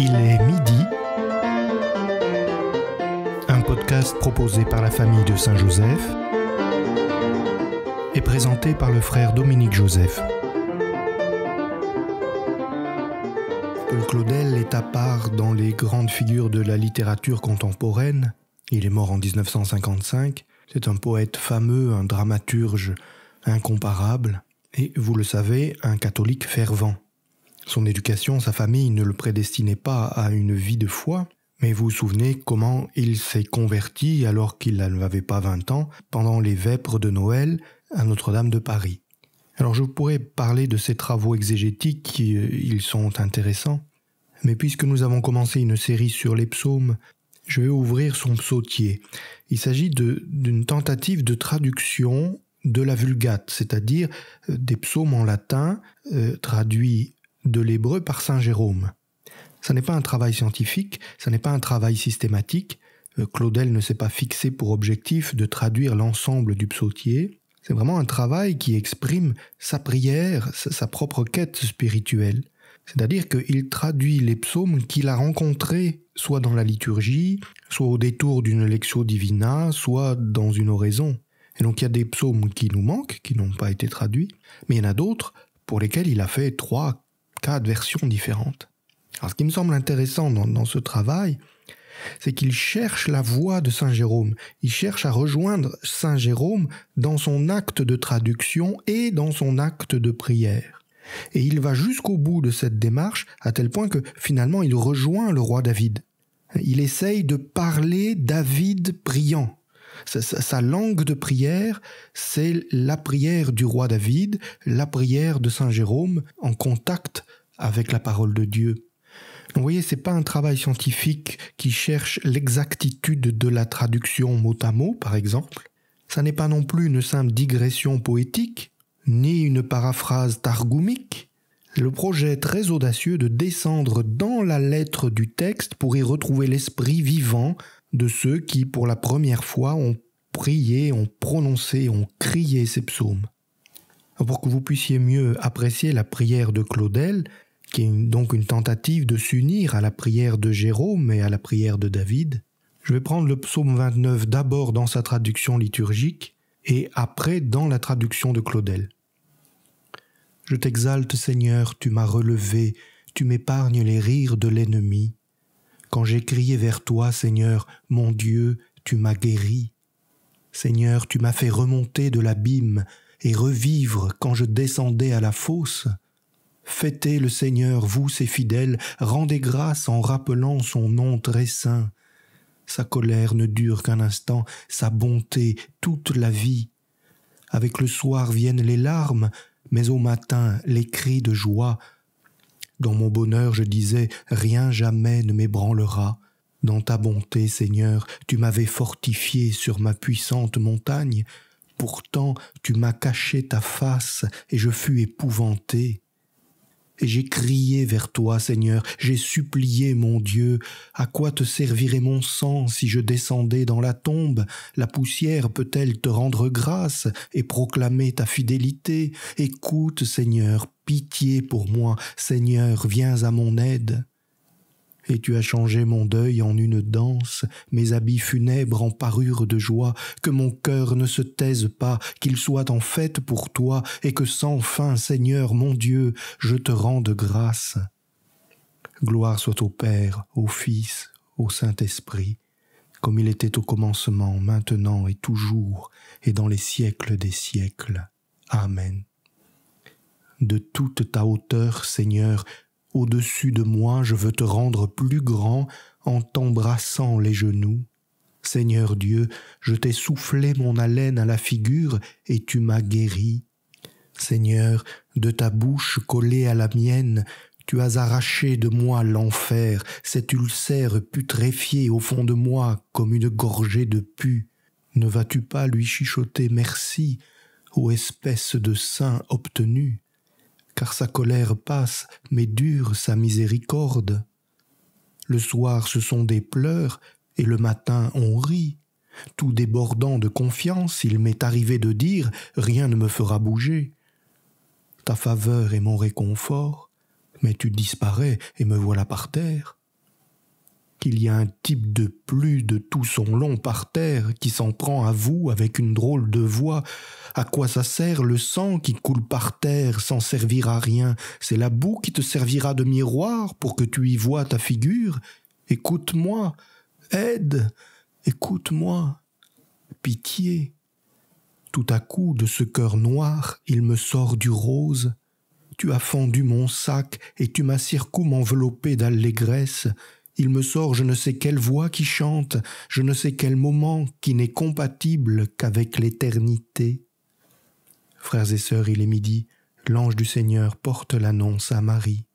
Il est midi. Un podcast proposé par la famille de Saint-Joseph et présenté par le frère Dominique Joseph. Paul Claudel est à part dans les grandes figures de la littérature contemporaine. Il est mort en 1955. C'est un poète fameux, un dramaturge incomparable et, vous le savez, un catholique fervent. Son éducation, sa famille ne le prédestinaient pas à une vie de foi, mais vous vous souvenez comment il s'est converti alors qu'il n'avait pas 20 ans pendant les vêpres de Noël à Notre-Dame de Paris. Alors je pourrais parler de ses travaux exégétiques euh, ils sont intéressants, mais puisque nous avons commencé une série sur les psaumes, je vais ouvrir son psautier. Il s'agit d'une tentative de traduction de la Vulgate, c'est-à-dire euh, des psaumes en latin euh, traduits de l'hébreu par Saint Jérôme. Ça n'est pas un travail scientifique, ce n'est pas un travail systématique. Euh, Claudel ne s'est pas fixé pour objectif de traduire l'ensemble du psautier. C'est vraiment un travail qui exprime sa prière, sa propre quête spirituelle. C'est-à-dire qu'il traduit les psaumes qu'il a rencontrés, soit dans la liturgie, soit au détour d'une lectio divina, soit dans une oraison. Et donc il y a des psaumes qui nous manquent, qui n'ont pas été traduits, mais il y en a d'autres pour lesquels il a fait trois, Quatre versions différentes. Alors ce qui me semble intéressant dans, ce travail, c'est qu'il cherche la voie de Saint Jérôme, il cherche à rejoindre Saint Jérôme dans son acte de traduction et dans son acte de prière. Et il va jusqu'au bout de cette démarche, à tel point que finalement il rejoint le roi David. Il essaye de parler David priant. Sa, sa langue de prière, c'est la prière du roi David, la prière de Saint Jérôme en contact avec la parole de Dieu. Vous voyez, c'est pas un travail scientifique qui cherche l'exactitude de la traduction mot à mot, par exemple. Ça n'est pas non plus une simple digression poétique, ni une paraphrase targoumique. Le projet est très audacieux de descendre dans la lettre du texte pour y retrouver l'esprit vivant de ceux qui, pour la première fois, ont prié, ont prononcé, ont crié ces psaumes. Pour que vous puissiez mieux apprécier la prière de Claudel, qui est donc une tentative de s'unir à la prière de Jérôme et à la prière de David. Je vais prendre le psaume 29 d'abord dans sa traduction liturgique et après dans la traduction de Claudel. Je t'exalte Seigneur, tu m'as relevé, tu m'épargnes les rires de l'ennemi. Quand j'ai crié vers toi, Seigneur, mon Dieu, tu m'as guéri. Seigneur, tu m'as fait remonter de l'abîme et revivre quand je descendais à la fosse. Fêtez le Seigneur, vous ses fidèles, rendez grâce en rappelant son nom très saint. Sa colère ne dure qu'un instant, sa bonté toute la vie. Avec le soir viennent les larmes, mais au matin les cris de joie. Dans mon bonheur, je disais, rien jamais ne m'ébranlera. Dans ta bonté, Seigneur, tu m'avais fortifié sur ma puissante montagne. Pourtant, tu m'as caché ta face et je fus épouvanté. J'ai crié vers toi, Seigneur, j'ai supplié mon Dieu. À quoi te servirait mon sang si je descendais dans la tombe La poussière peut-elle te rendre grâce et proclamer ta fidélité Écoute, Seigneur, pitié pour moi, Seigneur, viens à mon aide. Et tu as changé mon deuil en une danse, mes habits funèbres en parure de joie, que mon cœur ne se taise pas, qu'il soit en fête pour toi, et que sans fin, Seigneur mon Dieu, je te rende grâce. Gloire soit au Père, au Fils, au Saint-Esprit, comme il était au commencement, maintenant et toujours, et dans les siècles des siècles. Amen. De toute ta hauteur, Seigneur, au-dessus de moi, je veux te rendre plus grand en t'embrassant les genoux. Seigneur Dieu, je t'ai soufflé mon haleine à la figure et tu m'as guéri. Seigneur, de ta bouche collée à la mienne, tu as arraché de moi l'enfer, cet ulcère putréfié au fond de moi comme une gorgée de pus. Ne vas-tu pas lui chuchoter merci, ô espèce de saint obtenu car sa colère passe, mais dure sa miséricorde. Le soir ce sont des pleurs, et le matin on rit. Tout débordant de confiance, il m'est arrivé de dire Rien ne me fera bouger. Ta faveur est mon réconfort, mais tu disparais et me voilà par terre qu'il y a un type de plus de tout son long par terre qui s'en prend à vous avec une drôle de voix. À quoi ça sert le sang qui coule par terre sans servir à rien C'est la boue qui te servira de miroir pour que tu y vois ta figure. Écoute-moi, aide, écoute-moi, pitié. Tout à coup, de ce cœur noir, il me sort du rose. Tu as fendu mon sac et tu m'as circum-enveloppé d'allégresse. Il me sort je ne sais quelle voix qui chante, je ne sais quel moment qui n'est compatible qu'avec l'éternité. Frères et sœurs, il est midi, l'ange du Seigneur porte l'annonce à Marie.